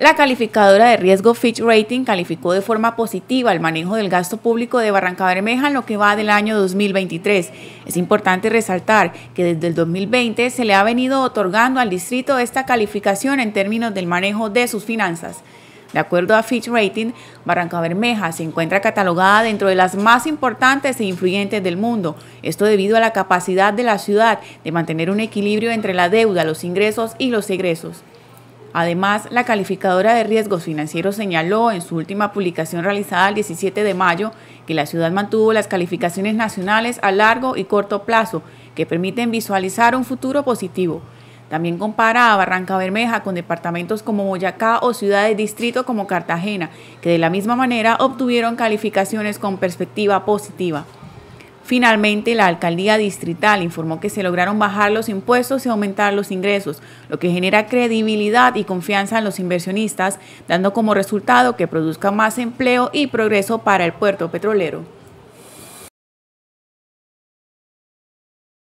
La calificadora de riesgo Fitch Rating calificó de forma positiva el manejo del gasto público de Barranca Bermeja en lo que va del año 2023. Es importante resaltar que desde el 2020 se le ha venido otorgando al distrito esta calificación en términos del manejo de sus finanzas. De acuerdo a Fitch Rating, Barranca Bermeja se encuentra catalogada dentro de las más importantes e influyentes del mundo. Esto debido a la capacidad de la ciudad de mantener un equilibrio entre la deuda, los ingresos y los egresos. Además, la calificadora de riesgos financieros señaló en su última publicación realizada el 17 de mayo que la ciudad mantuvo las calificaciones nacionales a largo y corto plazo que permiten visualizar un futuro positivo. También compara a Barranca Bermeja con departamentos como Boyacá o ciudades distrito como Cartagena, que de la misma manera obtuvieron calificaciones con perspectiva positiva. Finalmente, la alcaldía distrital informó que se lograron bajar los impuestos y aumentar los ingresos, lo que genera credibilidad y confianza en los inversionistas, dando como resultado que produzca más empleo y progreso para el puerto petrolero.